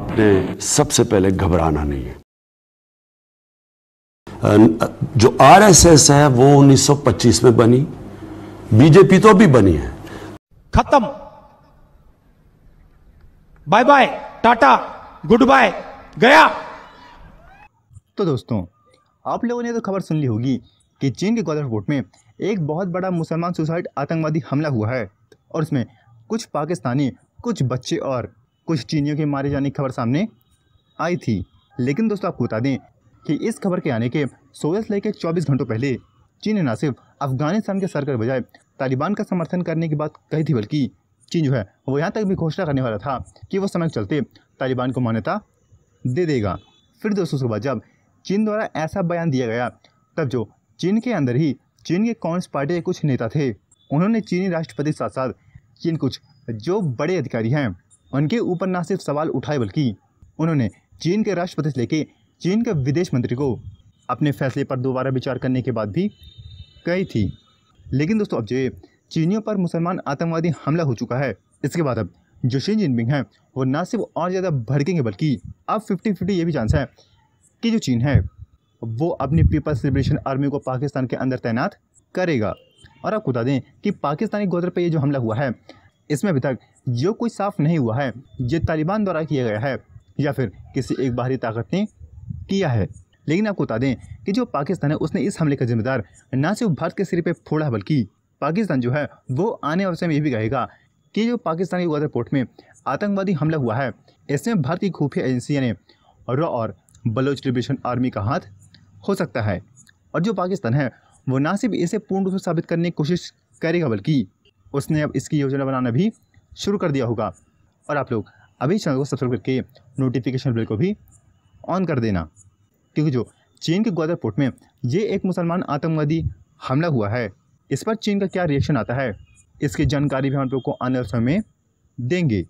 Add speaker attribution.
Speaker 1: आपने सबसे पहले घबराना नहीं है जो आरएसएस है वो 1925 में बनी बीजेपी तो अभी बनी है खत्म bye bye tata good bye गया तो दोस्तों आप लोगों ने तो खबर सुन ली होगी कि चीन के फोर्ट में एक बहुत बड़ा मुसलमान सुसाइड आतंकवादी हमला हुआ है और उसमें कुछ पाकिस्तानी कुछ बच्चे और कुछ चीनियों के मारे जाने की खबर सामने आई थी लेकिन दोस्तों आपको बता दें कि इस खबर के आने के सोवियत से लेकर चौबीस घंटों पहले चीन ने न सिर्फ अफगानिस्तान के सर के बजाय तालिबान का समर्थन करने की बात कही थी बल्कि चीन जो है वो यहाँ तक भी घोषणा करने वाला था कि वो समय चलते तालिबान को मान्यता दे देगा फिर दोस्तों उसके बाद जब चीन द्वारा ऐसा बयान दिया गया तब जो चीन के अंदर ही चीन के कांग्रेस पार्टी के कुछ नेता थे उन्होंने चीनी राष्ट्रपति के साथ साथ चीन कुछ जो बड़े अधिकारी हैं उनके ऊपर ना सिर्फ सवाल उठाए बल्कि उन्होंने चीन के राष्ट्रपति से लेकर चीन के विदेश मंत्री को अपने फैसले पर दोबारा विचार करने के बाद भी कही थी लेकिन दोस्तों अब जो चीनियों पर मुसलमान आतंकवादी हमला हो चुका है इसके बाद अब जो शी जिनपिंग हैं वो ना सिर्फ और ज़्यादा भड़केंगे बल्कि अब फिफ्टी फिफ्टी ये भी चांस है कि जो चीन है वो अपनी पीपल्स लिब्रेशन आर्मी को पाकिस्तान के अंदर तैनात करेगा और आपको बता दें कि पाकिस्तानी गोदर पर ये जो हमला हुआ है इसमें अभी तक जो कुछ साफ नहीं हुआ है जो तालिबान द्वारा किया गया है या फिर किसी एक बाहरी ताकत ने किया है लेकिन आपको बता दें कि जो पाकिस्तान है उसने इस हमले का जिम्मेदार न सिर्फ भारत के सिर पर फोड़ा बल्कि पाकिस्तान जो है वो आने वाले समय यह भी कहेगा कि जो पाकिस्तान के वादर में आतंकवादी हमला हुआ है इसमें भारत की खुफिया एजेंसियाँ ने रॉ और बलोच लिबरेशन आर्मी का हाथ हो सकता है और जो पाकिस्तान है वो ना सिर्फ इसे पूर्ण रूप से साबित करने की कोशिश करेगा बल्कि उसने अब इसकी योजना बनाना भी शुरू कर दिया होगा और आप लोग अभी चैनल को सब्सक्राइब करके नोटिफिकेशन बिल को भी ऑन कर देना क्योंकि जो चीन के ग्वादर पोर्ट में ये एक मुसलमान आतंकवादी हमला हुआ है इस पर चीन का क्या रिएक्शन आता है इसकी जानकारी भी हम लोग को आने समय में देंगे